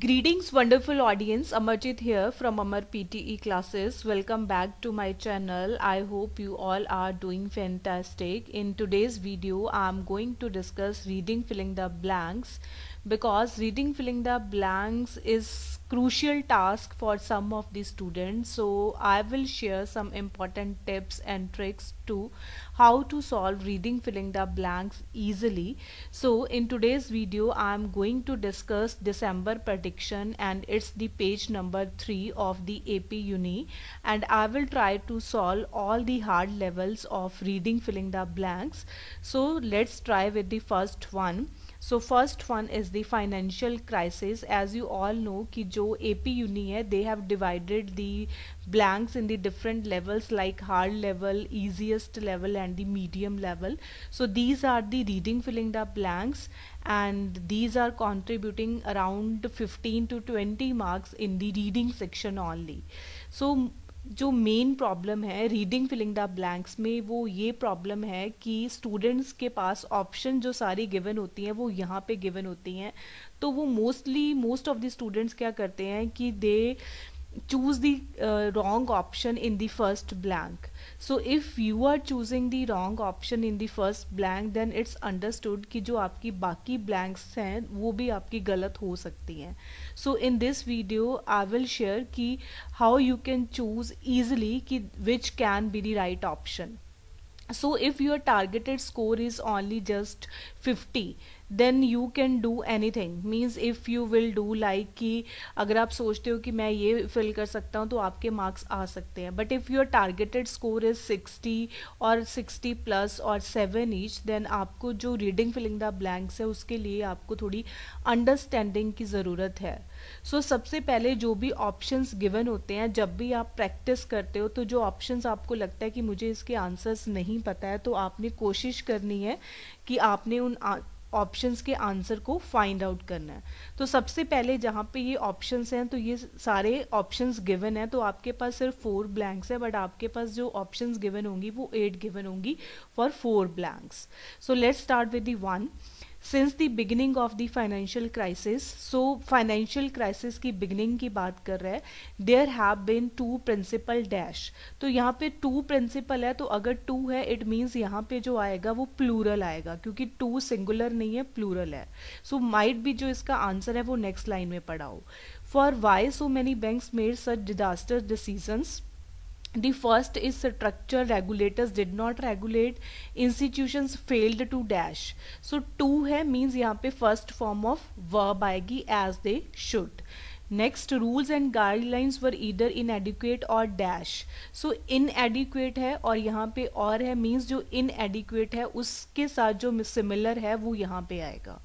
Greetings wonderful audience, Amarjit here from Amar PTE classes. Welcome back to my channel. I hope you all are doing fantastic. In today's video, I am going to discuss reading filling the blanks because reading filling the blanks is crucial task for some of the students so I will share some important tips and tricks to how to solve reading filling the blanks easily so in today's video I am going to discuss December prediction and it's the page number 3 of the AP Uni and I will try to solve all the hard levels of reading filling the blanks so let's try with the first one so, first one is the financial crisis. As you all know, कि जो ए P यूनी है they have divided blanks in the different levels like hard level easiest level and the medium level so these are the reading filling the blanks and these are contributing around 15 to 20 marks in the reading section only so जो main problem है reading filling the blanks में वो ये problem है कि students के पास option जो सारी गिवन होती हैं वो यहाँ पे गिवन होती हैं तो वो mostly most of the students क्या करते हैं कि they choose the uh, wrong option in the first blank so if you are choosing the wrong option in the first blank then it's understood ki jo aapki baki blanks hain wo bhi aapki galat ho sakti hain so in this video I will share ki how you can choose easily ki which can be the right option so if your targeted score is only just 50 then you can do anything means if you will do like कि अगर आप सोचते हो कि मैं ये fill कर सकता हूँ तो आपके मार्क्स आ सकते हैं but if your targeted score is sixty और सिक्सटी प्लस और सेवन ईच देन आपको जो रीडिंग फिलिंग द ब्लैंक्स है उसके लिए आपको थोड़ी अंडरस्टैंडिंग की ज़रूरत है सो so, सबसे पहले जो भी ऑप्शंस गिवन होते हैं जब भी आप प्रैक्टिस करते हो तो जो ऑप्शंस आपको लगता है कि मुझे इसके आंसर्स नहीं पता है तो आपने कोशिश करनी है कि आपने उन ऑप्शंस के आंसर को फाइंड आउट करना है तो सबसे पहले जहाँ पे ये ऑप्शंस हैं तो ये सारे ऑप्शंस गिवन हैं तो आपके पास सिर्फ फोर ब्लैंक्स है बट आपके पास जो ऑप्शंस गिवन होंगी वो एट गिवन होंगी for four blanks so let's start with the one since the beginning of the financial crisis so financial crisis की बिगिनिंग की बात कर रहे हैं there have been two principal dash तो यहाँ पे टू प्रिंसिपल है तो अगर टू है इट मीन्स यहाँ पे जो आएगा वो प्लूरल आएगा क्योंकि टू सिंगुलर नहीं है प्लूरल है सो so, माइट भी जो इसका आंसर है वो नेक्स्ट लाइन में पढ़ाओ for why so many banks made such disaster decisions the first is structure regulators did not regulate institutions failed to dash so to है means यहाँ पे first form of verb आएगी as they should next rules and guidelines were either inadequate or dash सो इनएडिक्वेट है और यहाँ पे और है मीन्स जो इनएडिक्वेट है उसके साथ जो सिमिलर है वो यहाँ पे आएगा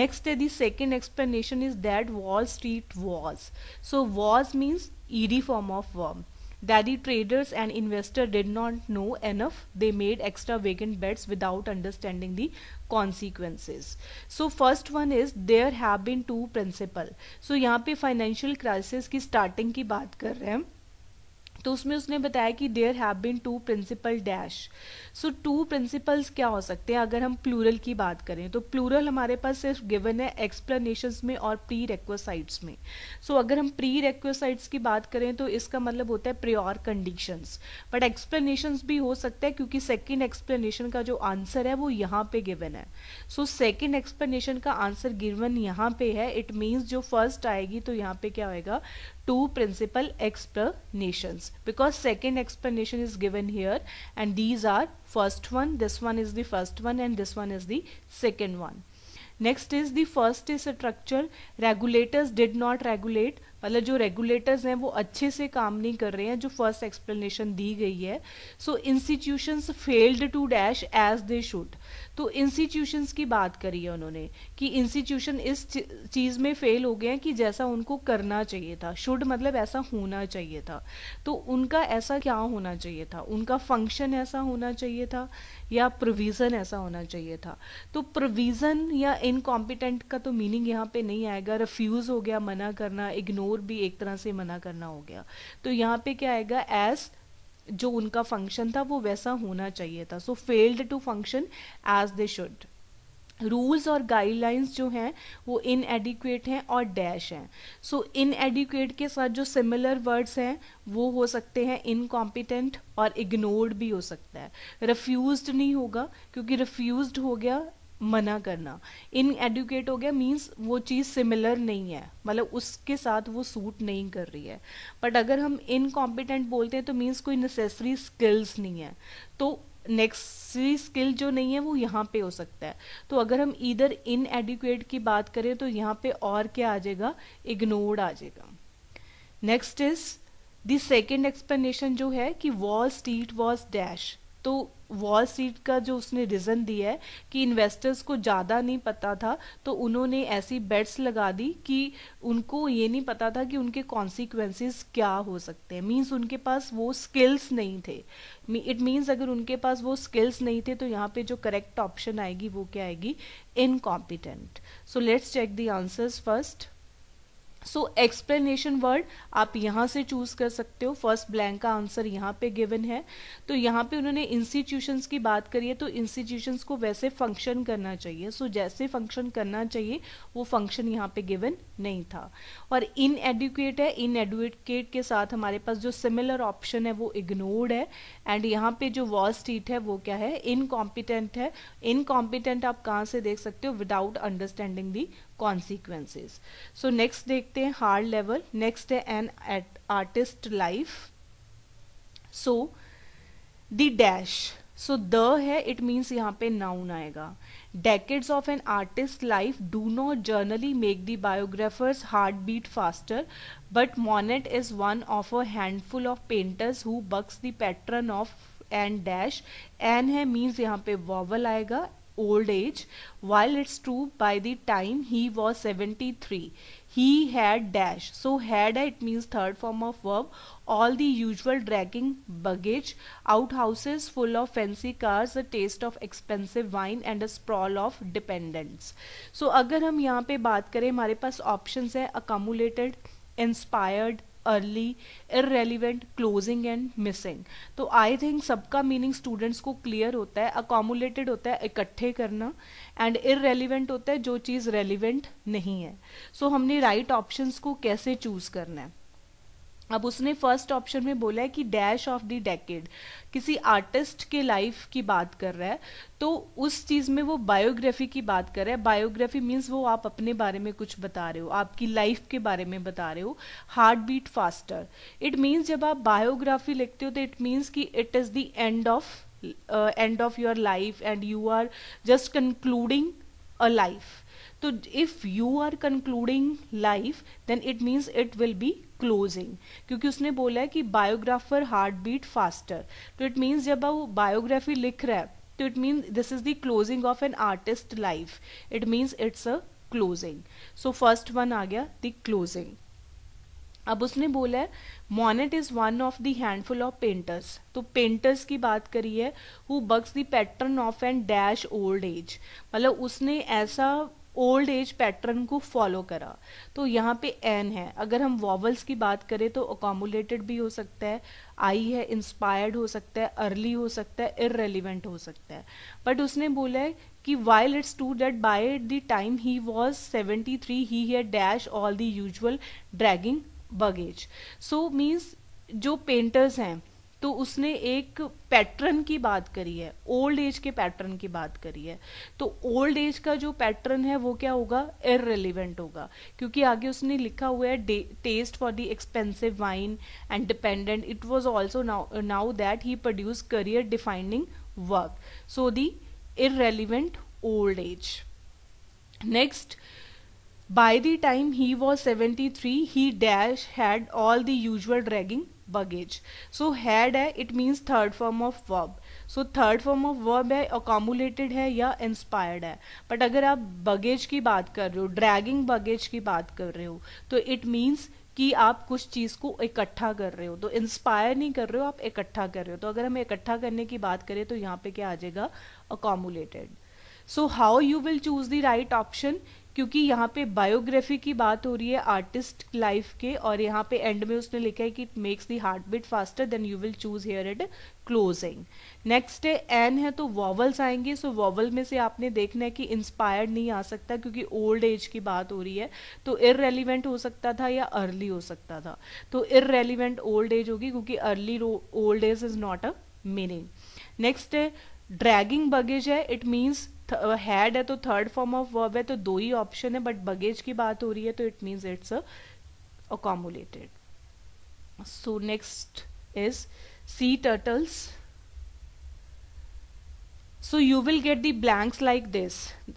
नेक्स्ट है the second explanation is that Wall Street was so was means ED form of verb that the traders and investor did not know enough. They made extra vacant bets without understanding the consequences. So first one is there have been two principle. So yahan pe financial crisis ki starting ki baat kar rahe hain तो उसमें उसने बताया कि there have been two principal dash so two principles क्या हो सकते हैं अगर हम प्लूरल की बात करें तो प्लूरल हमारे पास सिर्फ गिवन है एक्सप्लेनेशंस में और प्री रेक्वेसाइट्स में सो so, अगर हम प्री रेक्वेसाइट्स की बात करें तो इसका मतलब होता है प्रियोर कंडीशंस बट एक्सप्लेनेशंस भी हो सकता है क्योंकि सेकेंड एक्सप्लेनेशन का जो आंसर है वो यहाँ पे गिवन है सो सेकेंड एक्सप्लेनेशन का आंसर गिवन यहाँ पे है इट मीन्स जो फर्स्ट आएगी तो यहाँ पे क्या होगा two principal explanations because second explanation is given here and these are first one this one is the first one and this one is the second one next is the first is structure regulators did not regulate मतलब जो regulators हैं वो अच्छे से काम नहीं कर रहे हैं जो फर्स्ट एक्सप्लेनेशन दी गई है so institutions failed to dash as they should तो इंस्टीट्यूशंस की बात करी है उन्होंने कि इंस्टीट्यूशन इस चीज़ में फेल हो गए हैं कि जैसा उनको करना चाहिए था शुड मतलब ऐसा होना चाहिए था तो उनका ऐसा क्या होना चाहिए था उनका फंक्शन ऐसा होना चाहिए था या प्रोविज़न ऐसा होना चाहिए था तो प्रोविज़न या इनकॉम्पिटेंट का तो मीनिंग यहाँ पे नहीं आएगा रिफ्यूज़ हो गया मना करना इग्नोर फोर भी एक तरह से मना करना हो गया तो यहाँ पे क्या आएगा एज जो उनका फंक्शन था वो वैसा होना चाहिए था so failed to function as they should rules और गाइडलाइंस जो हैं वो इन एडिक्वेट हैं और डैश हैं सो इन एडिक्वेट के साथ जो सिमिलर वर्ड्स हैं वो हो सकते हैं इनकॉम्पिटेंट और इग्नोर्ड भी हो सकता है रिफ्यूज नहीं होगा क्योंकि रिफ्यूज हो गया मना करना इन एडुकेट हो गया मीन्स वो चीज़ सिमिलर नहीं है मतलब उसके साथ वो सूट नहीं कर रही है बट अगर हम इनकॉम्पिटेंट बोलते हैं तो मीन्स कोई नेसेसरी स्किल्स नहीं है तो नेक्सरी स्किल जो नहीं है वो यहाँ पे हो सकता है तो अगर हम इधर इन एडुकेट की बात करें तो यहाँ पे और क्या आ जाएगा इग्नोर्ड आ जाएगा next is the second explanation जो है कि वॉज स्ट्रीट वॉज डैश तो वॉल सीट का जो उसने रीज़न दिया है कि इन्वेस्टर्स को ज़्यादा नहीं पता था तो उन्होंने ऐसी बेट्स लगा दी कि उनको ये नहीं पता था कि उनके कॉन्सिक्वेंसेस क्या हो सकते हैं मींस उनके पास वो स्किल्स नहीं थे इट मींस अगर उनके पास वो स्किल्स नहीं थे तो यहाँ पे जो करेक्ट ऑप्शन आएगी वो क्या आएगी incompetent so let's check the answers first so explanation word आप यहाँ से चूज कर सकते हो फर्स्ट ब्लैंक का आंसर यहाँ पे गिवन है तो यहाँ पे उन्होंने इंस्टीट्यूशंस की बात करी है तो इंस्टीट्यूशंस को वैसे फंक्शन करना चाहिए सो so, जैसे फंक्शन करना चाहिए वो फंक्शन यहाँ पे गिवन नहीं था और इन एडुकेट है इन एडुकेट के साथ हमारे पास जो सिमिलर ऑप्शन है वो इग्नोर्ड है एंड यहाँ पे जो वॉल स्ट्रीट है वो क्या है इनकॉम्पिटेंट है इनकॉम्पिटेंट आप कहाँ से देख सकते हो without understanding the consequences so next देखते हैं हार्ड लेवल नेक्स्ट है an artist life so the dash so the है इट मीन्स यहाँ पे नाउन आएगा decades of an artist life do not generally make the biographer's heart beat faster but Monet is one of a handful of painters who bucks the pattern of and dash an है means यहाँ पे vowel आएगा old age while it's true by the time he was 73 he had dash so had it means third form of verb all the usual dragging baggage outhouses full of fancy cars a taste of expensive wine and a sprawl of dependents so agar hum yahan pe baat kare hamare paas options hai accumulated inspired early irrelevant closing and missing तो I think सबका meaning students को clear होता है accumulated होता है इकट्ठे करना and irrelevant होता है जो चीज़ रेलिवेंट नहीं है सो so, हमने राइट right ऑप्शंस को कैसे चूज़ करना है अब उसने फर्स्ट ऑप्शन में बोला है कि डैश ऑफ द डेकेड किसी आर्टिस्ट के लाइफ की बात कर रहा है तो उस चीज़ में वो बायोग्राफी की बात कर रहा है बायोग्राफी मीन्स वो आप अपने बारे में कुछ बता रहे हो आपकी लाइफ के बारे में बता रहे हो heart beat faster it means जब आप बायोग्राफी लिखते हो तो इट मीन्स कि it is the end of end of your life and you are just concluding a life तो if you are concluding life then it means it will be closing क्योंकि उसने बोला है कि बायोग्राफर हार्ट बीट फास्टर तो it means जब वो biography लिख रहा है तो it means this is the closing of an artist life it means it's a closing so first one आ गया द क्लोजिंग अब उसने बोला है Monet is one of the handful of painters तो पेंटर्स की बात करी है who bucks the pattern of and dash old age मतलब उसने ऐसा ओल्ड एज पैटर्न को फॉलो करा तो यहाँ पे एन है अगर हम वॉवल्स की बात करें तो अकोमोलेटेड भी हो सकता है आई है इंस्पायर्ड हो सकता है अर्ली हो सकता है इरेलीवेंट हो सकता है बट उसने बोला है कि while it's to date by the time he was seventy three he है dash all the usual dragging baggage so means जो पेंटर्स हैं तो उसने एक पैटर्न की बात करी है ओल्ड एज के पैटर्न की बात करी है तो ओल्ड एज का जो पैटर्न है वो क्या होगा इरेलीवेंट होगा क्योंकि आगे उसने लिखा हुआ है taste for the expensive wine and dependent it was also now that he produce career defining work so the irrelevant old age next the time he was seventy three he dash had all the usual dragging baggage so had है it means third form of verb so third form of verb है accumulated है या inspired है but अगर आप baggage की बात कर रहे हो ड्रैगिंग बगेज की बात कर रहे हो तो इट मीन्स कि आप कुछ चीज़ को इकट्ठा कर रहे हो तो इंस्पायर नहीं कर रहे हो आप इकट्ठा कर रहे हो तो अगर हम इकट्ठा करने की बात करें तो यहाँ पे क्या आ जाएगा accumulated so how you will choose the right option क्योंकि यहाँ पे बायोग्राफी की बात हो रही है आर्टिस्ट लाइफ के और यहाँ पे एंड में उसने लिखा है कि it makes the heart beat faster then you will choose here at closing next है एन है तो वॉवल्स आएंगे सो वॉवल में से आपने देखना है कि इंस्पायर्ड नहीं आ सकता क्योंकि ओल्ड एज की बात हो रही है तो इरेलीवेंट हो सकता था या अर्ली हो सकता था तो इरेलीवेंट ओल्ड एज होगी क्योंकि early old age is not a meaning next है ड्रैगिंग बगेज है इट मीन्स हैड uh, है तो थर्ड फॉर्म ऑफ वर्ब है तो दो ही ऑप्शन है बट बगेज की बात हो रही है तो it means it's accumulated so next is sea turtles so you will get the blanks like this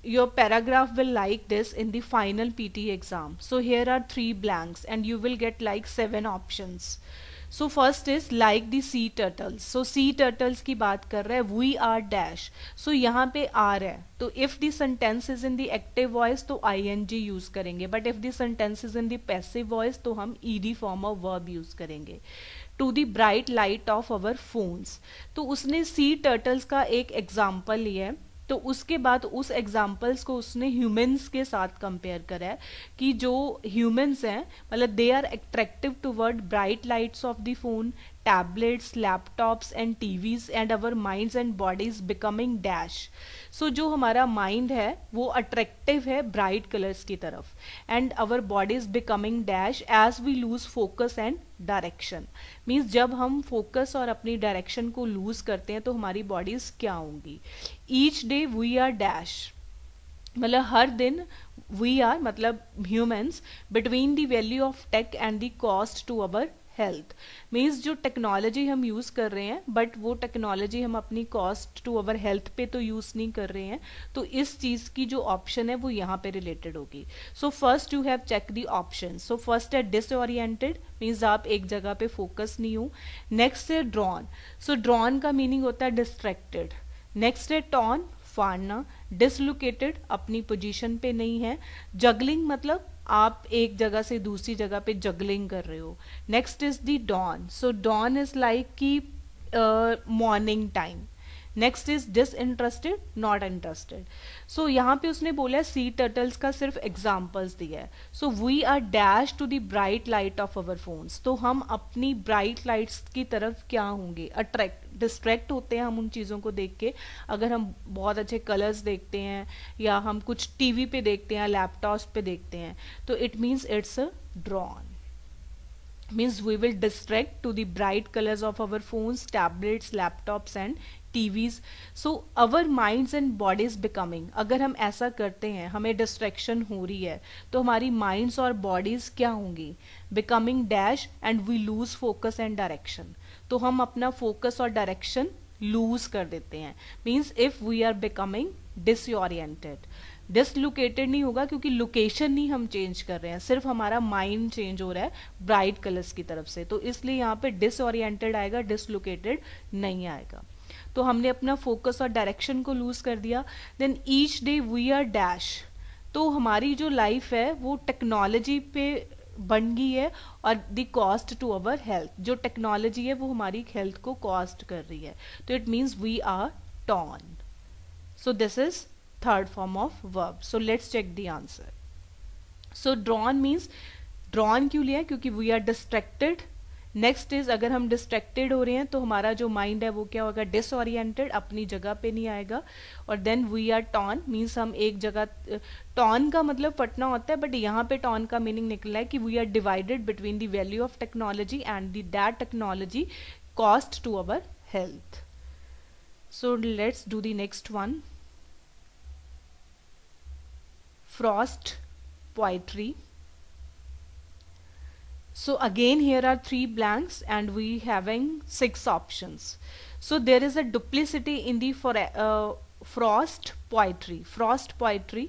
your paragraph will like this in the final P T exam so here are three blanks and you will get like seven option so first is like the sea turtles so sea turtles की बात कर रहे हैं we are dash so यहाँ पे are है तो if the sentence is in the active voice तो आई एन जी यूज करेंगे but if the sentence is in the passive voice तो हम E D form of verb use करेंगे to the bright light of our phones तो उसने सी turtles का एक example लिया है तो उसके बाद उस एग्जाम्पल्स को उसने ह्यूमन्स के साथ कंपेयर करा है कि जो ह्यूमन्स हैं मतलब they are attractive toward bright lights of the phone tablets laptops and TVs and our minds and bodies becoming dash so जो हमारा माइंड है वो अट्रैक्टिव है ब्राइट कलर्स की तरफ and our bodies becoming dash as we lose focus and direction means जब हम focus और अपनी डायरेक्शन को लूज करते हैं तो हमारी बॉडीज क्या होंगी each day we are dash मतलब हर दिन वी आर मतलब humans between the value of tech and the cost to our health means जो टेक्नोलॉजी हम यूज़ कर रहे हैं बट वो टेक्नोलॉजी हम अपनी कॉस्ट टू अवर हेल्थ पे तो यूज़ नहीं कर रहे हैं तो इस चीज़ की जो ऑप्शन है वो यहाँ पे रिलेटेड होगी so first you have check the option so first है डिसओरिएंटेड मीन्स आप एक जगह पे फोकस नहीं हूँ नेक्स्ट है ड्रॉन सो ड्रॉन का मीनिंग होता है डिस्ट्रैक्टेड नेक्स्ट है टॉन फाड़ना डिसलोकेटेड अपनी पोजिशन पे नहीं है जगलिंग मतलब आप एक जगह से दूसरी जगह पे जगलिंग कर रहे हो next is the dawn so dawn is like की morning time next is disinterested not interested so यहाँ पे उसने बोला है सी टर्टल्स का सिर्फ एग्जाम्पल्स दिया है so we are dash to the bright light of our phones तो हम अपनी ब्राइट लाइट्स की तरफ क्या होंगे अट्रैक्ट डिस्ट्रैक्ट होते हैं हम उन चीज़ों को देख के अगर हम बहुत अच्छे कलर्स देखते हैं या हम कुछ टीवी पे देखते हैं लैपटॉप पे देखते हैं तो it means it's a drawn means we will distract to the bright colors of our phones tablets laptops and TVs so our minds and bodies becoming अगर हम ऐसा करते हैं हमें डिस्ट्रैक्शन हो रही है तो हमारी माइंड्स और बॉडीज़ क्या होंगी becoming dash and we lose focus and direction तो हम अपना फोकस और डायरेक्शन लूज कर देते हैं means if we are becoming disoriented dislocated नहीं होगा क्योंकि लोकेशन नहीं हम चेंज कर रहे हैं सिर्फ हमारा माइंड चेंज हो रहा है ब्राइट कलर्स की तरफ से तो इसलिए यहाँ पे डिसऑरिएंटेड आएगा डिसलोकेटेड नहीं आएगा तो हमने अपना फोकस और डायरेक्शन को लूज़ कर दिया then each day we are dash तो हमारी जो लाइफ है वो टेक्नोलॉजी पे बन गई है और the cost to our health जो टेक्नोलॉजी है वो हमारी हेल्थ को कॉस्ट कर रही है तो it means we are torn so this is third form of verb so let's check the answer so drawn means drawn क्यों लिया क्योंकि we are distracted next is अगर हम डिस्ट्रैक्टेड हो रहे हैं तो हमारा जो माइंड है वो क्या होगा डिसऑरिएंटेड अपनी जगह पे नहीं आएगा और then we are torn means हम एक जगह टॉन का मतलब फटना होता है बट यहाँ पे टॉन का मीनिंग निकला है कि we are divided between the value of technology and the that technology cost to our health so let's do the next one Frost poetry So again here are three blanks and we having six options. So there is a duplicity in the for, uh, frost poetry. Frost poetry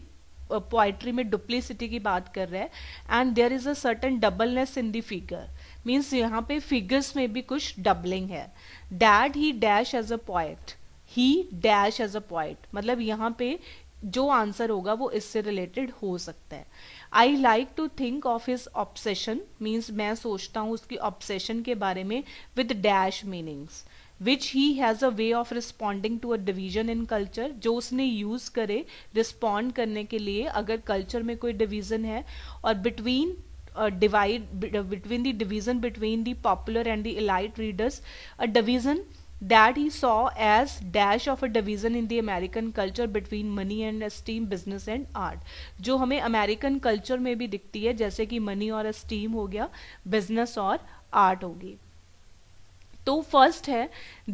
poetry uh, में duplicity की बात कर रहे हैं and there is a certain doubleness in the figure means यहाँ पे figures में भी कुछ डबलिंग है that he dash as a poet he dash as a poet मतलब यहाँ पे जो आंसर होगा वो इससे रिलेटेड हो सकता है I like to think of his obsession means मैं सोचता हूँ उसकी ऑब्सेशन के बारे में with dash meanings which he has a way of responding to a division in culture जो उसने यूज़ करे रिस्पॉन्ड करने के लिए अगर कल्चर में कोई डिवीज़न है और between divide between the division between the popular and the elite readers a division that he saw as dash of a division in the American culture between money and esteem, business and art. jo hame American culture mein bhi dikhti hai jaise ki money aur esteem ho gaya business aur art होगी to first hai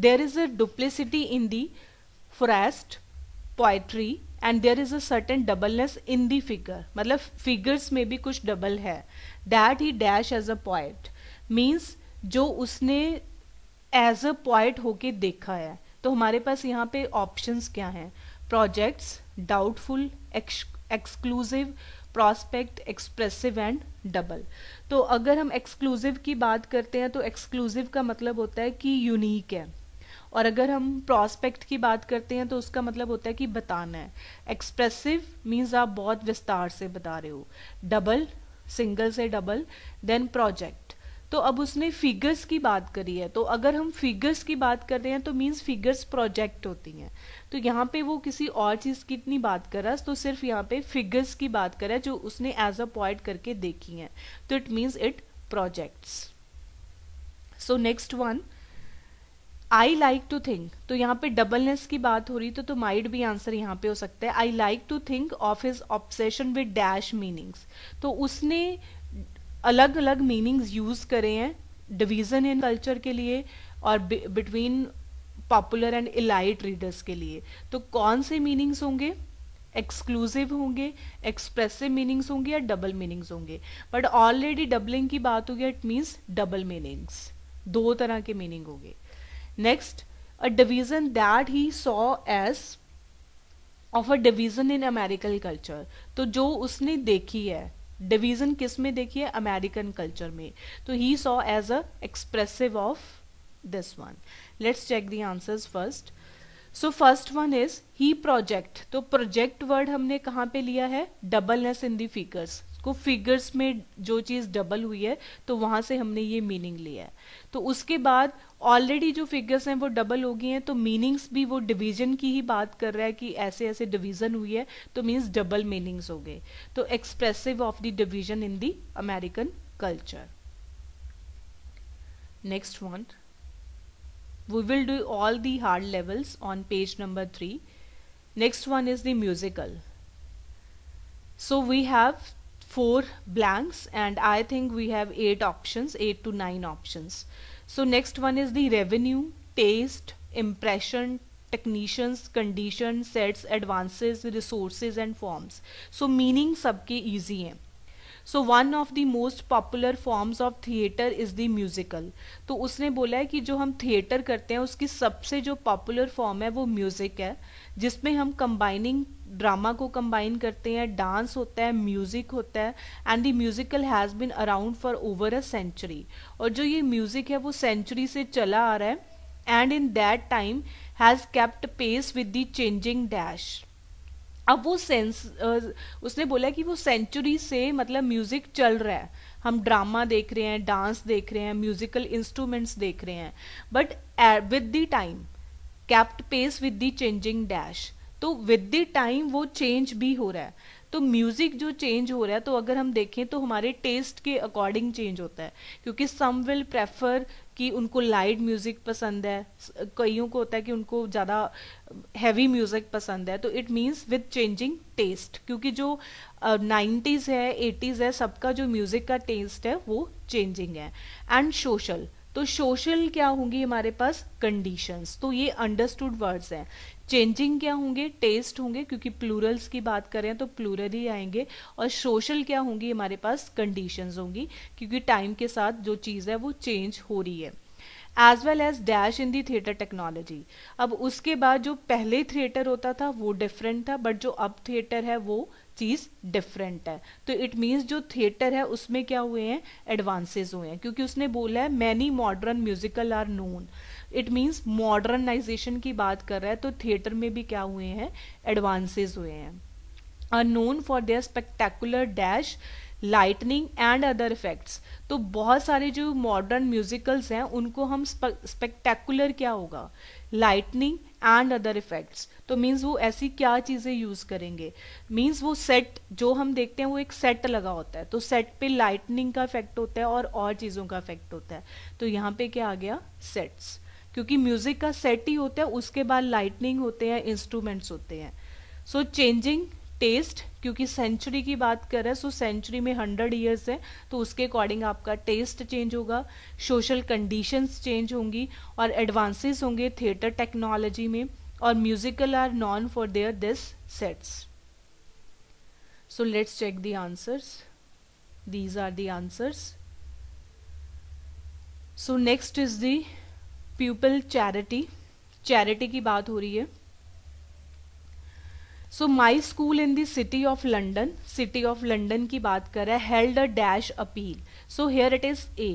there is a duplicity in the forest poetry and there is a certain doubleness in the figure matlab figures mein bhi kuch double hai that he dash as a poet means जो उसने as a poet होके देखा है तो हमारे पास यहाँ पे options क्या हैं projects doubtful exclusive prospect expressive and double तो अगर हम एक्सक्लूसिव की बात करते हैं तो एक्सक्लूसिव का मतलब होता है कि यूनिक है और अगर हम प्रॉस्पेक्ट की बात करते हैं तो उसका मतलब होता है कि बताना है एक्सप्रेसिव मीन्स आप बहुत विस्तार से बता रहे हो डबल सिंगल से डबल देन प्रोजेक्ट तो अब उसने फिगर्स की बात करी है तो अगर हम फिगर्स की बात कर रहे हैं तो मीन्स फिगर्स प्रोजेक्ट होती हैं तो यहाँ पे वो किसी और चीज़ की इतनी बात कर रहा है तो सिर्फ यहाँ पे फिगर्स की बात कर रहा है जो उसने एज अ पॉइंट करके देखी हैं तो it means it projects so next one I like to think तो यहाँ पे डबलनेस की बात हो रही तो तो माइड भी आंसर यहाँ पे हो सकता है I like to think of his obsession with dash meanings तो उसने अलग अलग मीनिंग्स यूज़ करे हैं डिवीज़न इन कल्चर के लिए और between popular and elite readers के लिए तो कौन से मीनिंग्स होंगे एक्सक्लूसिव होंगे एक्सप्रेसिव मीनिंग्स होंगे या डबल मीनिंग्स होंगे बट ऑलरेडी डबलिंग की बात होगी इट मीन्स डबल मीनिंग्स दो तरह के मीनिंग होंगे next a division that he saw as of a division in American culture तो जो उसने देखी है डिवीजन किस में देखिए अमेरिकन कल्चर में तो he saw as a expressive of this one let's check the answers first so first one is he project तो प्रोजेक्ट वर्ड हमने कहाँ पे लिया है डबलनेस इन दी फिगर्स को फिगर्स में जो चीज़ डबल हुई है तो वहां से हमने ये मीनिंग लिया है तो उसके बाद ऑलरेडी जो फिगर्स हैं वो डबल हो गई हैं तो मीनिंग्स भी वो डिवीजन की ही बात कर रहा है कि ऐसे ऐसे डिवीजन हुई है तो मीन्स डबल मीनिंग्स हो गए तो expressive of the division in the American culture next one we will do all the hard levels on page number three next one is the musical so we have four blanks and I think we have eight option eight to nine option so next one is the revenue test impression technicians condition sets advances resource and forms so meaning सबके easy हैं so one of the most popular forms of theatre is the musical तो उसने बोला है कि जो हम theatre करते हैं उसकी सबसे जो पॉपुलर फॉर्म है वो म्यूजिक है जिसमें हम कंबाइनिंग ड्रामा को कंबाइन करते हैं डांस होता है म्यूज़िक होता है and the musical has been around for over a century और जो ये म्यूज़िक है वो सेंचुरी से चला आ रहा है and in that time has kept pace with the changing dash अब वो सेंस उसने बोला कि वो सेंचुरी से मतलब म्यूज़िक चल रहा है हम ड्रामा देख रहे हैं डांस देख रहे हैं म्यूज़िकल इंस्ट्रूमेंट्स देख रहे हैं but with the time kept pace with the changing dash तो विद द टाइम वो चेंज भी हो रहा है तो म्यूज़िक जो चेंज हो रहा है तो अगर हम देखें तो हमारे टेस्ट के अकॉर्डिंग चेंज होता है क्योंकि सम विल प्रेफर कि उनको लाइट म्यूज़िक पसंद है कईयों को होता है कि उनको ज़्यादा हैवी म्यूज़िक पसंद है तो it means with changing taste क्योंकि जो नाइन्टीज़ uh, है एटीज़ है सबका जो म्यूज़िक का टेस्ट है वो चेंजिंग है एंड सोशल तो सोशल क्या होंगी हमारे पास कंडीशंस तो ये अंडरस्टूड वर्ड्स हैं चेंजिंग क्या होंगे टेस्ट होंगे क्योंकि प्लूरल्स की बात करें तो प्लूरल ही आएंगे और सोशल क्या होंगी हमारे पास कंडीशंस होंगी क्योंकि टाइम के साथ जो चीज़ है वो चेंज हो रही है as well as dash in the theatre technology अब उसके बाद जो पहले थिएटर होता था वो डिफरेंट था बट जो अब थिएटर है वो चीज़ डिफरेंट है तो इट मीन्स जो थिएटर है उसमें क्या हुए हैं एडवांसेस हुए हैं क्योंकि उसने बोला है many modern musical are known it means modernisation की बात कर रहा है तो थिएटर में भी क्या हुए हैं एडवांसेस हुए हैं a known for their spectacular dash lightning and other effects तो बहुत सारे जो मॉडर्न म्यूजिकल्स हैं उनको हम स्पेक्टेकुलर क्या होगा लाइटनिंग एंड अदर इफेक्ट्स तो मीन्स वो ऐसी क्या चीज़ें यूज़ करेंगे मीन्स वो सेट जो हम देखते हैं वो एक सेट लगा होता है तो सेट पे लाइटनिंग का इफेक्ट होता है और और चीज़ों का इफेक्ट होता है तो यहाँ पे क्या आ गया सेट्स क्योंकि म्यूज़िक का सेट ही होता है उसके बाद लाइटनिंग होते हैं इंस्ट्रूमेंट्स होते हैं सो चेंजिंग टेस्ट क्योंकि सेंचुरी की बात कर रहे हैं सो सेंचुरी में हंड्रेड ईयर्स है तो उसके अकॉर्डिंग आपका टेस्ट चेंज होगा सोशल कंडीशंस चेंज होंगी और एडवांसेस होंगे थिएटर टेक्नोलॉजी में और musical are known for their this sets so let's check the answers these are the answers so next is the pupil charity charity की बात हो रही है so my school in city of London city of London की बात कर रहा है held a dash appeal so here it is a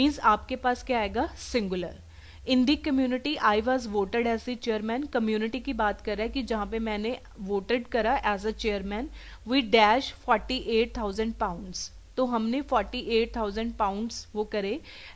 means आपके पास क्या आएगा singular in the community I was voted as a chairman community की बात कर रहा है कि जहां पे मैंने वोटेड करा as a chairman we dash forty eight thousand pound तो हमने फोर्टी एट थाउजेंड पाउंड वो करे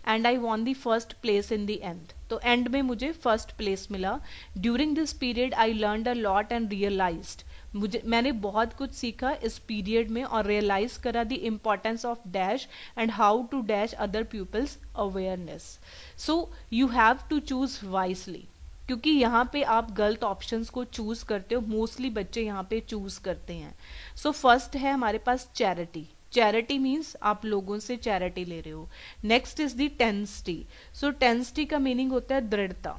and I won the first place in the end तो एंड में मुझे फर्स्ट प्लेस मिला during this period I learn a lot and realise मुझे मैंने बहुत कुछ सीखा इस पीरियड में और रियलाइज करा the importance of dash and how to dash other people's awareness so you have to choose wisely क्योंकि यहाँ पे आप गलत ऑप्शंस को चूज़ करते हो मोस्टली बच्चे यहाँ पे चूज़ करते हैं सो so, फर्स्ट है हमारे पास चैरिटी चैरिटी मीन्स आप लोगों से चैरिटी ले रहे हो नेक्स्ट इज दी टेंसटी सो टेंसटी का मीनिंग होता है दृढ़ता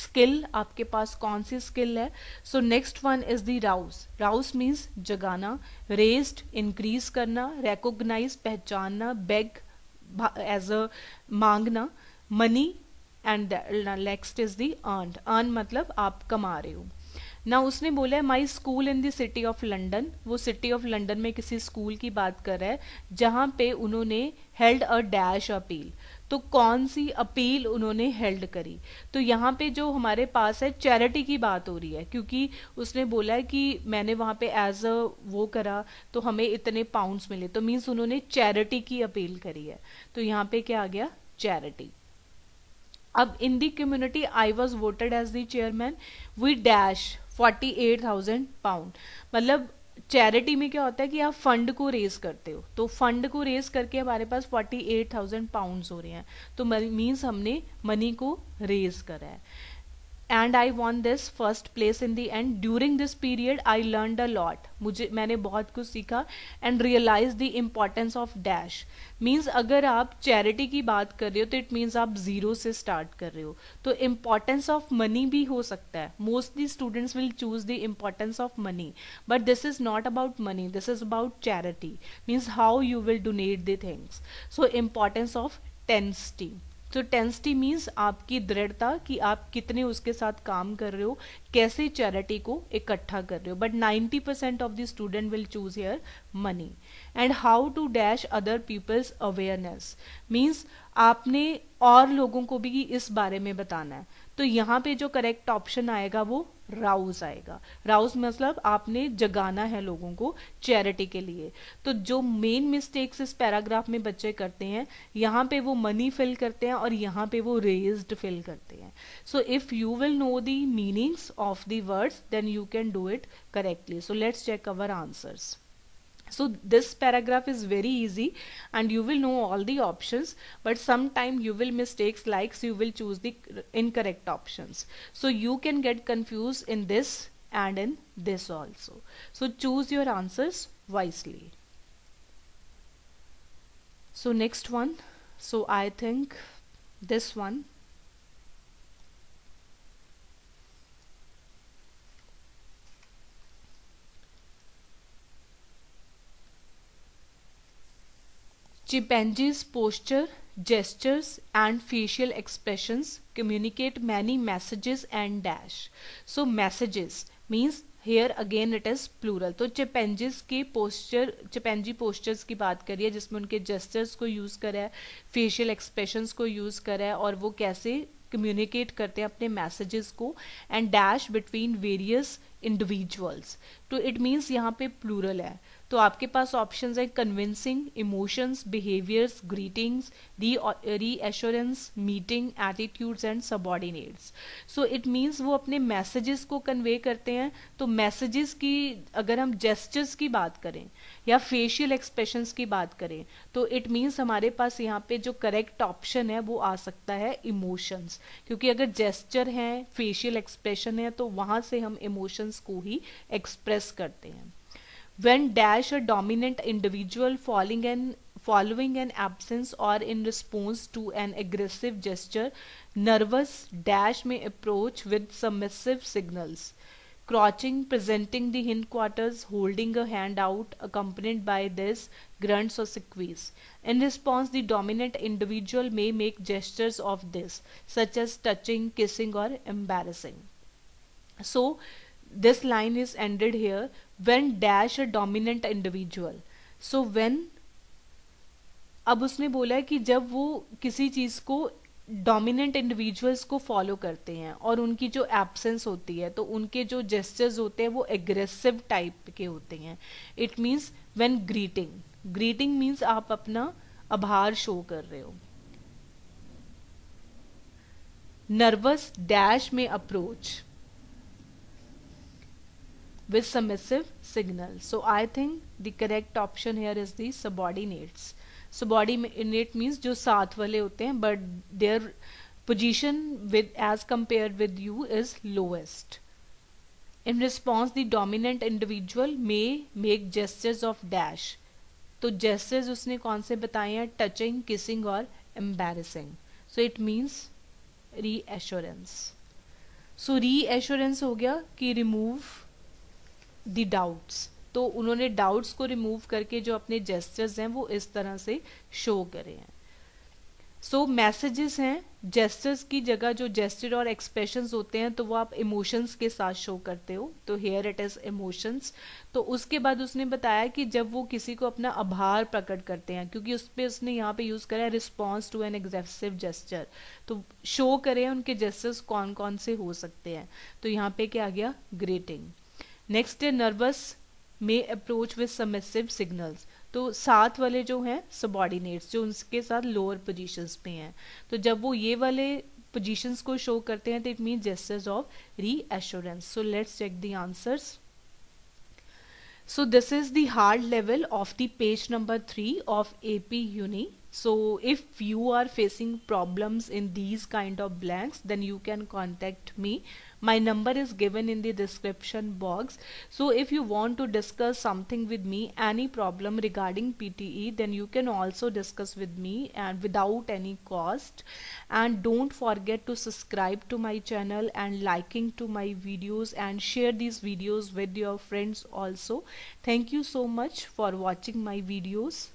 स्किल आपके पास कौन सी स्किल है so next one is the rouse rouse means जगाना रेस्ड इंक्रीज करना रेकोगनाइज पहचानना बेग एज अ मांगना money and next is the earn earn मतलब आप कमा रहे हो ना उसने बोला है my school in city of London वो सिटी ऑफ लंडन में किसी स्कूल की बात कर रहा है जहाँ पे उन्होंने हेल्ड अ डैश अपील तो कौन सी अपील उन्होंने हेल्ड करी तो यहाँ पे जो हमारे पास है चैरिटी की बात हो रही है क्योंकि उसने बोला है कि मैंने वहाँ पे एज अ वो करा तो हमें इतने पाउंड्स मिले तो मीन्स उन्होंने चैरिटी की अपील करी है तो यहाँ पे क्या आ गया चैरिटी अब in the community I was voted as the chairman we dash forty eight thousand pound मतलब चैरिटी में क्या होता है कि आप फंड को रेज करते हो तो फंड को रेज करके हमारे पास फोर्टी एट थाउजेंड पाउंड हो रहे हैं तो मीन्स हमने मनी को रेज करा है and I won this first place in the end during this period I learn a lot मुझे मैंने बहुत कुछ सीखा and realise the importance of dash means अगर आप चैरिटी की बात कर रहे हो तो इट मीन्स आप जीरो से स्टार्ट कर रहे हो तो इम्पॉर्टेंस ऑफ मनी भी हो सकता है mostly students will choose the importance of money but this is not about money this is about charity means how you will donate the things so importance of tenacity तो tenacity means आपकी दृढ़ता कि आप कितने उसके साथ काम कर रहे हो कैसे चैरिटी को इकट्ठा कर रहे हो but 90% percent of the student will choose here money and how to dash other people's awareness means आपने और लोगों को भी इस बारे में बताना है तो यहाँ पे जो करेक्ट ऑप्शन आएगा वो राउज आएगा राउज मतलब आपने जगाना है लोगों को चैरिटी के लिए तो जो मेन मिस्टेक्स इस पैराग्राफ में बच्चे करते हैं यहाँ पे वो मनी फिल करते हैं और यहाँ पे वो रेज्ड फिल करते हैं so if you will know the meanings of the words then you can do it correctly so let's check our answers so this paragraph is very easy and you will know all the options but sometime you will mistakes likes you will choose the incorrect options so you can get confused in this and in this also so choose your answers wisely so next one so I think this one Chimpanzees' posture, gestures and facial expressions communicate many messages and dash. So messages means here again it is plural तो chimpanzees के posture chimpanzee postures की बात करिए जिसमें उनके gestures को use करा है फेशियल एक्सप्रेशंस को यूज़ करा है और वो कैसे कम्युनिकेट करते हैं अपने मैसेजेस को and dash between various individuals तो इट मीन्स यहाँ पे प्लूरल है तो आपके पास ऑप्शन है convincing emotions behaviours greetings re reassurance meeting attitudes and subordinates so it means वो अपने मैसेजेस को कन्वे करते हैं तो मैसेजेस की अगर हम जेस्टर्स की बात करें या फेशियल एक्सप्रेशंस की बात करें तो इट मीन्स हमारे पास यहाँ पे जो करेक्ट ऑप्शन है वो आ सकता है इमोशंस क्योंकि अगर जेस्चर हैं फेशियल एक्सप्रेशन है तो वहाँ से हम इमोशंस इमोशंस को ही एक्सप्रेस करते हैं when dash a dominant individual falling an following an absence और in response to an aggressive gesture nervous dash में approach with submissive signals crouching presenting the hind quarters holding a hand out accompanied by this grunts और squeaks in response the dominant individual may make gestures of this such as touching kissing और embracing so this line is ended here when dash a dominant individual so when अब उसने बोला है कि जब वो किसी चीज को डोमिनेंट इंडिविजुअल्स को फॉलो करते हैं और उनकी जो एब्सेंस होती है तो उनके जो जेस्टर्स होते हैं वो एग्रेसिव टाइप के होते हैं it means when greeting greeting means आप अपना आभार शो कर रहे हो नर्वस डैश में approach with submissive signal. So I think the correct option here is the subordinates. Subordinate means jo saath wale hote hain but their position with as compared with you is lowest. In response, the dominant individual may make gestures of dash. to gestures usne kaun se bataye hain touching, kissing or embarrassing. So it means reassurance. So reassurance ho gaya ki remove the doubts तो उन्होंने doubts को remove करके जो अपने gestures हैं वो इस तरह से शो करे हैं सो so, मैसेजेस हैं जेस्टर्स की जगह जो जेस्टर और एक्सप्रेशंस होते हैं तो वो आप इमोशंस के साथ शो करते हो तो हेयर इट इज़ इमोशंस तो उसके बाद उसने बताया कि जब वो किसी को अपना आभार प्रकट करते हैं क्योंकि उस पर उसने यहाँ पे यूज़ करा है response to an aggressive gesture तो शो करें उनके जेस्टर्स कौन कौन से हो सकते हैं तो यहाँ पे क्या आ गया greeting next the nervous may approach with submissive signals तो साथ वाले जो हैं सबॉर्डिनेट्स जो उनके साथ लोअर पोजीशंस पे हैं तो जब वो ये वाले पोजीशंस को शो करते हैं तो it mean gestures of reassurance so let's check the answers so this is third level of the page number three of AP uni so if you are facing problems in these kind of blanks then you can contact me my number is given in the description box so if you want to discuss something with me any problem regarding PTE then you can also discuss with me and without any cost and don't forget to subscribe to my channel and liking to my videos and share these videos with your friends also thank you so much for watching my videos